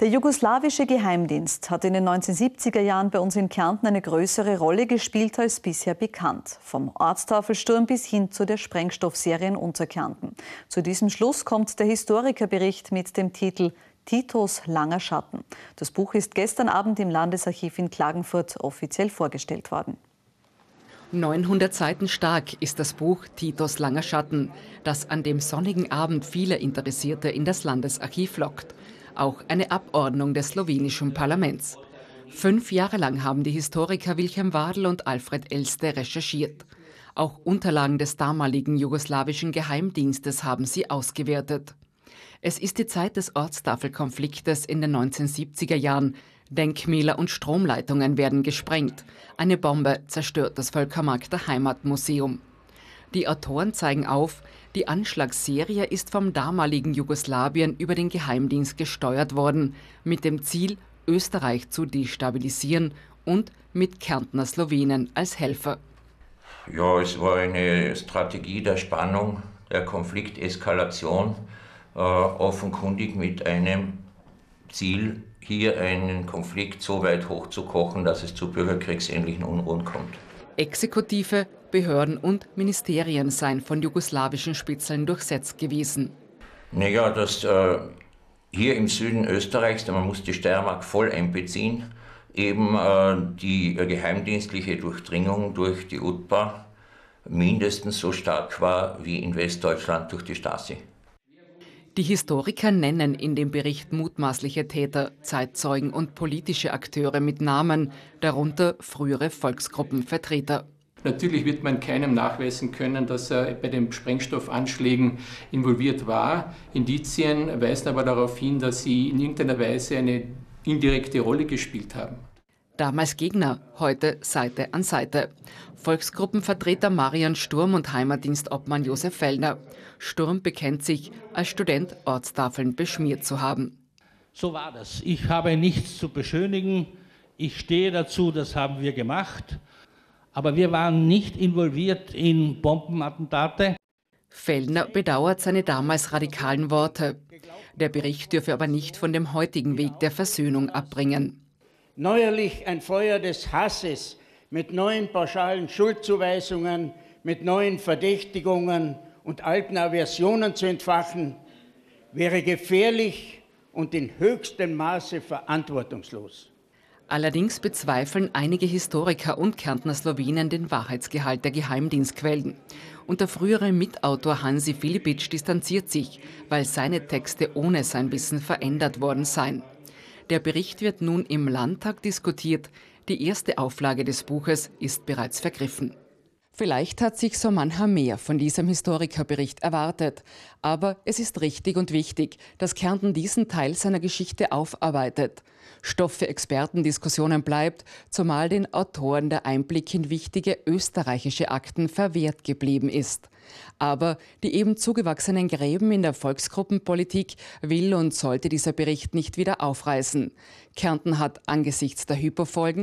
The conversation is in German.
Der jugoslawische Geheimdienst hat in den 1970er Jahren bei uns in Kärnten eine größere Rolle gespielt als bisher bekannt. Vom Ortstafelsturm bis hin zu der Sprengstoffserie in Unterkärnten. Zu diesem Schluss kommt der Historikerbericht mit dem Titel Titos langer Schatten. Das Buch ist gestern Abend im Landesarchiv in Klagenfurt offiziell vorgestellt worden. 900 Seiten stark ist das Buch Titos langer Schatten, das an dem sonnigen Abend viele Interessierte in das Landesarchiv lockt auch eine Abordnung des slowenischen Parlaments. Fünf Jahre lang haben die Historiker Wilhelm Wadl und Alfred Elste recherchiert. Auch Unterlagen des damaligen jugoslawischen Geheimdienstes haben sie ausgewertet. Es ist die Zeit des Ortstafelkonfliktes in den 1970er Jahren. Denkmäler und Stromleitungen werden gesprengt. Eine Bombe zerstört das Völkermarkter Heimatmuseum. Die Autoren zeigen auf, die Anschlagsserie ist vom damaligen Jugoslawien über den Geheimdienst gesteuert worden, mit dem Ziel, Österreich zu destabilisieren und mit Kärntner Slowenen als Helfer. Ja, es war eine Strategie der Spannung, der Konflikteskalation, äh, offenkundig mit einem Ziel, hier einen Konflikt so weit hochzukochen, dass es zu bürgerkriegsähnlichen Unruhen kommt. Exekutive, Behörden und Ministerien seien von jugoslawischen Spitzeln durchsetzt gewesen. Naja, dass äh, hier im Süden Österreichs, man muss die Steiermark voll einbeziehen, eben äh, die äh, geheimdienstliche Durchdringung durch die UTPA mindestens so stark war wie in Westdeutschland durch die Stasi. Die Historiker nennen in dem Bericht mutmaßliche Täter, Zeitzeugen und politische Akteure mit Namen, darunter frühere Volksgruppenvertreter. Natürlich wird man keinem nachweisen können, dass er bei den Sprengstoffanschlägen involviert war. Indizien weisen aber darauf hin, dass sie in irgendeiner Weise eine indirekte Rolle gespielt haben damals Gegner, heute Seite an Seite. Volksgruppenvertreter Marian Sturm und Heimatdienstobmann Josef Fellner. Sturm bekennt sich, als Student Ortstafeln beschmiert zu haben. So war das. Ich habe nichts zu beschönigen. Ich stehe dazu, das haben wir gemacht. Aber wir waren nicht involviert in Bombenattentate. Fellner bedauert seine damals radikalen Worte. Der Bericht dürfe aber nicht von dem heutigen Weg der Versöhnung abbringen neuerlich ein Feuer des Hasses mit neuen pauschalen Schuldzuweisungen, mit neuen Verdächtigungen und alten Aversionen zu entfachen, wäre gefährlich und in höchstem Maße verantwortungslos. Allerdings bezweifeln einige Historiker und Kärntner Slowenen den Wahrheitsgehalt der Geheimdienstquellen. Und der frühere Mitautor Hansi Filipic distanziert sich, weil seine Texte ohne sein Wissen verändert worden seien. Der Bericht wird nun im Landtag diskutiert. Die erste Auflage des Buches ist bereits vergriffen. Vielleicht hat sich so mancher mehr von diesem Historikerbericht erwartet. Aber es ist richtig und wichtig, dass Kärnten diesen Teil seiner Geschichte aufarbeitet. Stoff für Expertendiskussionen bleibt, zumal den Autoren der Einblick in wichtige österreichische Akten verwehrt geblieben ist. Aber die eben zugewachsenen Gräben in der Volksgruppenpolitik will und sollte dieser Bericht nicht wieder aufreißen. Kärnten hat angesichts der Hypofolgen